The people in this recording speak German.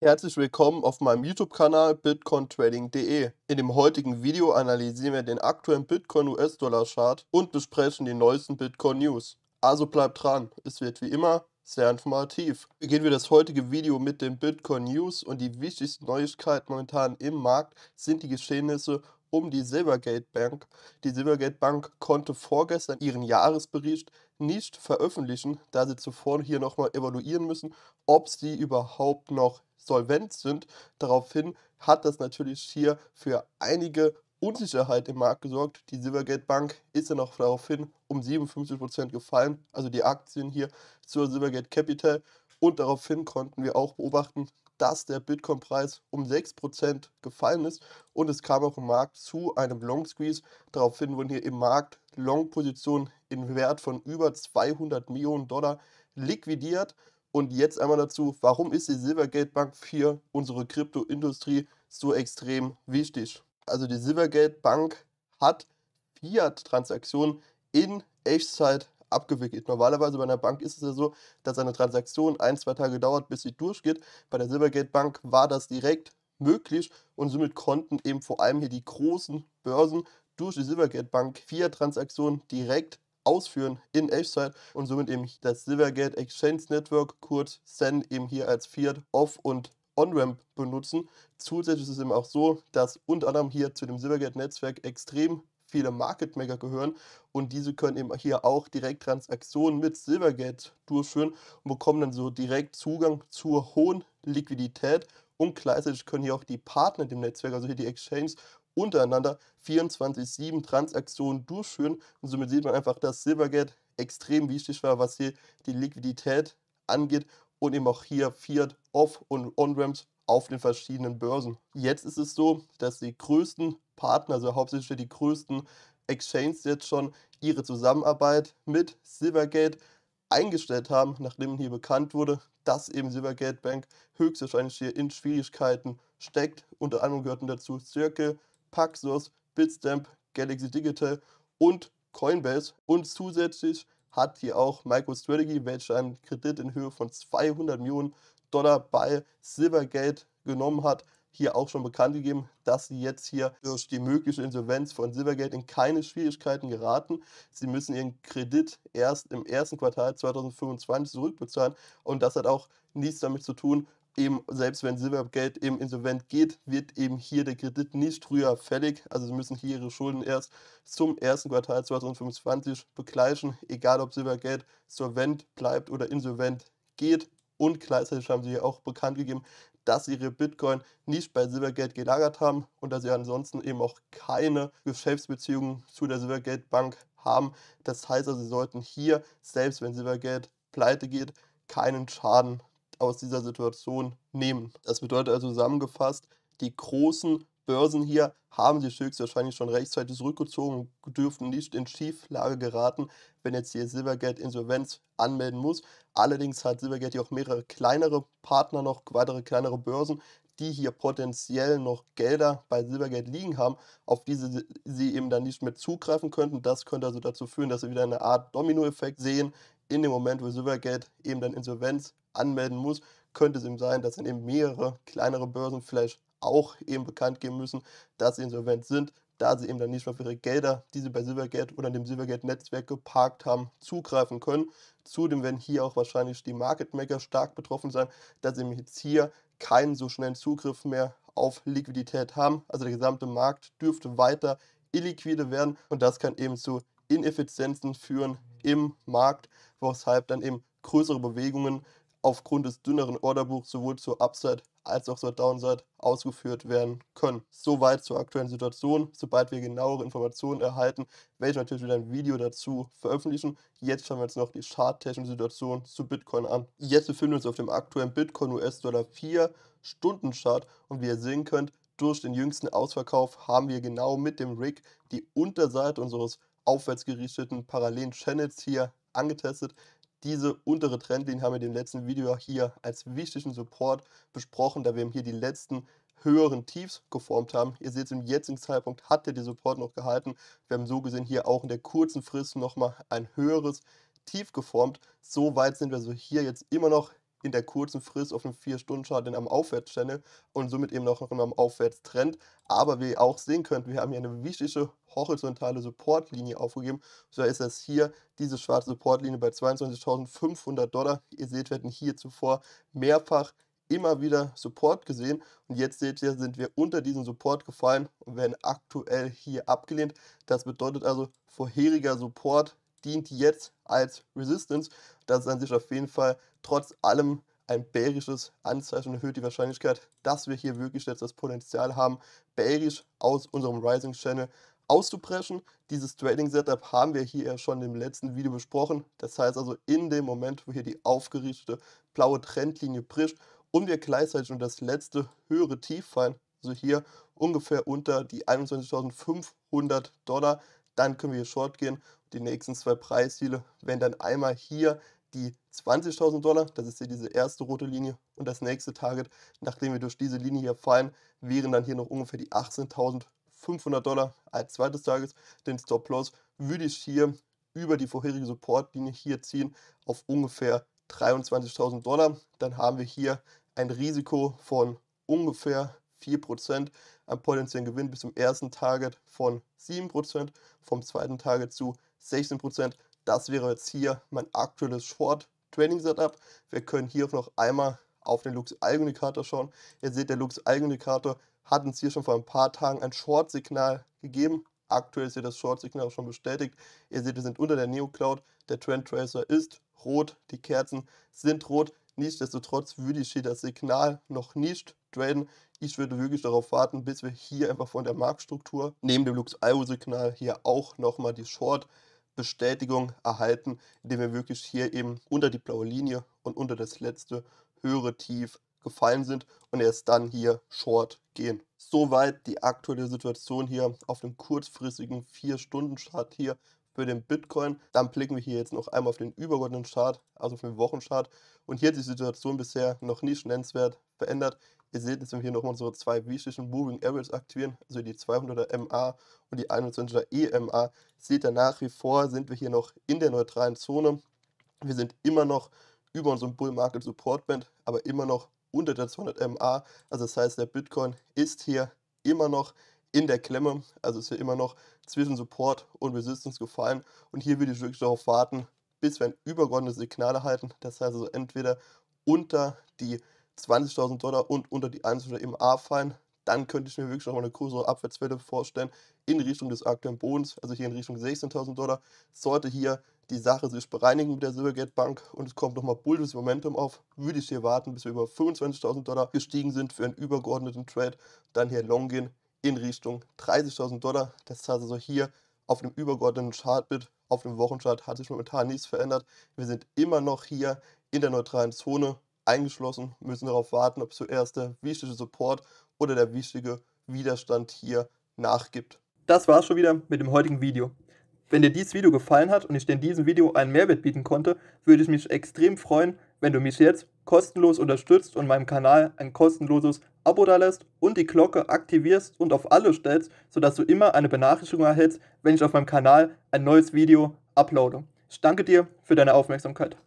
Herzlich willkommen auf meinem YouTube-Kanal bitcointrading.de. In dem heutigen Video analysieren wir den aktuellen Bitcoin-US-Dollar-Chart und besprechen die neuesten Bitcoin-News. Also bleibt dran, es wird wie immer sehr informativ. Beginnen wir das heutige Video mit den Bitcoin-News und die wichtigsten Neuigkeiten momentan im Markt sind die Geschehnisse um die Silvergate Bank. Die Silvergate Bank konnte vorgestern ihren Jahresbericht nicht veröffentlichen, da sie zuvor hier nochmal evaluieren müssen, ob sie überhaupt noch solvent sind. Daraufhin hat das natürlich hier für einige Unsicherheit im Markt gesorgt. Die Silvergate Bank ist dann auch daraufhin um 57% gefallen, also die Aktien hier zur Silvergate Capital. Und daraufhin konnten wir auch beobachten, dass der Bitcoin-Preis um 6% gefallen ist und es kam auch im Markt zu einem Long Squeeze. Daraufhin wurden hier im Markt Long-Positionen in Wert von über 200 Millionen Dollar liquidiert und jetzt einmal dazu, warum ist die Silvergate Bank für unsere Kryptoindustrie so extrem wichtig? Also die Silvergate Bank hat Fiat-Transaktionen in Echtzeit abgewickelt. Normalerweise bei einer Bank ist es ja so, dass eine Transaktion ein, zwei Tage dauert, bis sie durchgeht. Bei der Silvergate Bank war das direkt möglich und somit konnten eben vor allem hier die großen Börsen durch die Silvergate Bank Fiat-Transaktionen direkt ausführen in Echtzeit und somit eben das Silvergate Exchange Network, kurz SEN, eben hier als Fiat Off- und On-Ramp benutzen. Zusätzlich ist es eben auch so, dass unter anderem hier zu dem Silvergate-Netzwerk extrem viele Market Maker gehören und diese können eben hier auch direkt Transaktionen mit Silvergate durchführen und bekommen dann so direkt Zugang zur hohen Liquidität und gleichzeitig können hier auch die Partner dem Netzwerk, also hier die Exchanges untereinander 24-7 Transaktionen durchführen. Und somit sieht man einfach, dass Silvergate extrem wichtig war, was hier die Liquidität angeht und eben auch hier Fiat Off- und On-Ramps auf den verschiedenen Börsen. Jetzt ist es so, dass die größten Partner, also hauptsächlich die größten Exchanges jetzt schon ihre Zusammenarbeit mit Silvergate eingestellt haben, nachdem hier bekannt wurde, dass eben Silvergate Bank höchstwahrscheinlich hier in Schwierigkeiten steckt. Unter anderem gehörten dazu Circle, Paxos, Bitstamp, Galaxy Digital und Coinbase. Und zusätzlich hat hier auch MicroStrategy, welcher einen Kredit in Höhe von 200 Millionen Dollar bei Silvergate genommen hat, hier auch schon bekannt gegeben, dass sie jetzt hier durch die mögliche Insolvenz von Silvergate in keine Schwierigkeiten geraten. Sie müssen ihren Kredit erst im ersten Quartal 2025 zurückbezahlen und das hat auch nichts damit zu tun, eben, selbst wenn Silbergeld eben insolvent geht, wird eben hier der Kredit nicht früher fällig. Also sie müssen hier ihre Schulden erst zum ersten Quartal 2025 begleichen, egal ob Silbergeld solvent bleibt oder insolvent geht. Und gleichzeitig haben sie hier auch bekannt gegeben, dass sie ihre Bitcoin nicht bei Silbergeld gelagert haben und dass sie ansonsten eben auch keine Geschäftsbeziehungen zu der Silbergeldbank haben. Das heißt also, sie sollten hier, selbst wenn Silbergeld pleite geht, keinen Schaden aus dieser Situation nehmen. Das bedeutet also zusammengefasst, die großen Börsen hier haben sich höchstwahrscheinlich schon rechtzeitig zurückgezogen und dürften nicht in Schieflage geraten, wenn jetzt hier Silvergate Insolvenz anmelden muss. Allerdings hat Silvergate hier auch mehrere kleinere Partner noch, weitere kleinere Börsen, die hier potenziell noch Gelder bei Silvergate liegen haben, auf diese sie, eben dann nicht mehr zugreifen könnten. Das könnte also dazu führen, dass wir wieder eine Art Dominoeffekt sehen. In dem Moment, wo Silvergate eben dann Insolvenz anmelden muss, könnte es eben sein, dass dann eben mehrere kleinere Börsen vielleicht auch eben bekannt geben müssen, dass sie insolvent sind, da sie eben dann nicht mehr auf ihre Gelder, die sie bei Silvergate oder dem Silvergate-Netzwerk geparkt haben, zugreifen können. Zudem werden hier auch wahrscheinlich die Market Maker stark betroffen sein, dass sie jetzt hier keinen so schnellen Zugriff mehr auf Liquidität haben. Also der gesamte Markt dürfte weiter illiquide werden und das kann eben zu Ineffizienzen führen im Markt, weshalb dann eben größere Bewegungen aufgrund des dünneren Orderbuchs sowohl zur Upside als auch zur Downside ausgeführt werden können. Soweit zur aktuellen Situation. Sobald wir genauere Informationen erhalten, werde ich natürlich wieder ein Video dazu veröffentlichen. Jetzt schauen wir uns noch die charttechnische Situation zu Bitcoin an. Jetzt befinden wir uns auf dem aktuellen Bitcoin US-Dollar 4 Stunden Chart und wie ihr sehen könnt, durch den jüngsten Ausverkauf haben wir genau mit dem Rig die Unterseite unseres aufwärts gerichteten parallelen Channels hier angetestet diese untere Trendlinie haben wir im letzten Video hier als wichtigen Support besprochen, da wir hier die letzten höheren Tiefs geformt haben. Ihr seht, im jetzigen Zeitpunkt hat der die Support noch gehalten. Wir haben so gesehen hier auch in der kurzen Frist nochmal ein höheres Tief geformt. So weit sind wir so hier jetzt immer noch in der kurzen Frist auf einem 4-Stunden-Chart in einem Aufwärtschannel und somit eben auch noch in einem Aufwärtstrend. Aber wie ihr auch sehen könnt, wir haben hier eine wichtige horizontale Supportlinie aufgegeben. So ist das hier diese schwarze Supportlinie bei 22.500 Dollar. Ihr seht, wir hatten hier zuvor mehrfach immer wieder Support gesehen und jetzt seht ihr, sind wir unter diesen Support gefallen und werden aktuell hier abgelehnt. Das bedeutet also, vorheriger Support dient jetzt als Resistance. Das ist an sich auf jeden Fall trotz allem ein bärisches Anzeichen erhöht die Wahrscheinlichkeit, dass wir hier wirklich jetzt das Potenzial haben, bärisch aus unserem Rising Channel auszupreschen. Dieses Trading Setup haben wir hier ja schon im letzten Video besprochen. Das heißt also in dem Moment, wo hier die aufgerichtete blaue Trendlinie bricht und wir gleichzeitig und das letzte höhere Tief fallen, also hier ungefähr unter die 21.500 Dollar, dann können wir hier Short gehen. Die nächsten zwei Preisziele wären dann einmal hier die 20.000 Dollar, das ist hier diese erste rote Linie und das nächste Target, nachdem wir durch diese Linie hier fallen, wären dann hier noch ungefähr die 18.500 Dollar als zweites Target. Den Stop-Loss würde ich hier über die vorherige Support-Linie hier ziehen auf ungefähr 23.000 Dollar. Dann haben wir hier ein Risiko von ungefähr 4% am potenziellen Gewinn bis zum ersten Target von 7%, vom zweiten Target zu 16%. Das wäre jetzt hier mein aktuelles Short Trading Setup. Wir können hier noch einmal auf den Lux Algo Indikator schauen. Ihr seht, der Lux Algo Indikator hat uns hier schon vor ein paar Tagen ein Short Signal gegeben. Aktuell ist hier das Short Signal auch schon bestätigt. Ihr seht, wir sind unter der Neo Cloud. Der Trend Tracer ist rot, die Kerzen sind rot. Nichtsdestotrotz würde ich hier das Signal noch nicht traden ich würde wirklich darauf warten, bis wir hier einfach von der Marktstruktur neben dem Lux-IO-Signal hier auch nochmal die Short-Bestätigung erhalten, indem wir wirklich hier eben unter die blaue Linie und unter das letzte höhere Tief gefallen sind und erst dann hier Short gehen. Soweit die aktuelle Situation hier auf dem kurzfristigen 4-Stunden-Chart hier für den Bitcoin. Dann blicken wir hier jetzt noch einmal auf den übergeordneten Chart, also auf den Wochenchart. Und hier ist die Situation bisher noch nicht nennenswert verändert. Ihr seht, dass wir hier nochmal unsere zwei wichtigen Moving Arrows aktivieren, also die 200er MA und die 21er EMA. Seht ihr nach wie vor, sind wir hier noch in der neutralen Zone. Wir sind immer noch über unserem Bull Market Support Band, aber immer noch unter der 200 MA. Also das heißt, der Bitcoin ist hier immer noch in der Klemme, also ist hier immer noch zwischen Support und Resistance gefallen. Und hier würde ich wirklich darauf warten, bis wir ein übergeordnetes Signal erhalten. Das heißt also entweder unter die 20.000 Dollar und unter die 1 oder im A fallen, dann könnte ich mir wirklich noch mal eine größere Abwärtswelle vorstellen in Richtung des aktuellen Bodens, also hier in Richtung 16.000 Dollar. Sollte hier die Sache sich bereinigen mit der Silvergate Bank und es kommt nochmal bullisches Momentum auf, würde ich hier warten, bis wir über 25.000 Dollar gestiegen sind für einen übergeordneten Trade, dann hier long gehen in Richtung 30.000 Dollar. Das heißt also hier auf dem übergeordneten Chartbit, auf dem Wochenchart hat sich momentan nichts verändert. Wir sind immer noch hier in der neutralen Zone eingeschlossen, müssen darauf warten, ob zuerst der wichtige Support oder der wichtige Widerstand hier nachgibt. Das war's schon wieder mit dem heutigen Video. Wenn dir dieses Video gefallen hat und ich dir in diesem Video einen Mehrwert bieten konnte, würde ich mich extrem freuen, wenn du mich jetzt kostenlos unterstützt und meinem Kanal ein kostenloses Abo dalässt und die Glocke aktivierst und auf alle stellst, sodass du immer eine Benachrichtigung erhältst, wenn ich auf meinem Kanal ein neues Video uploade. Ich danke dir für deine Aufmerksamkeit.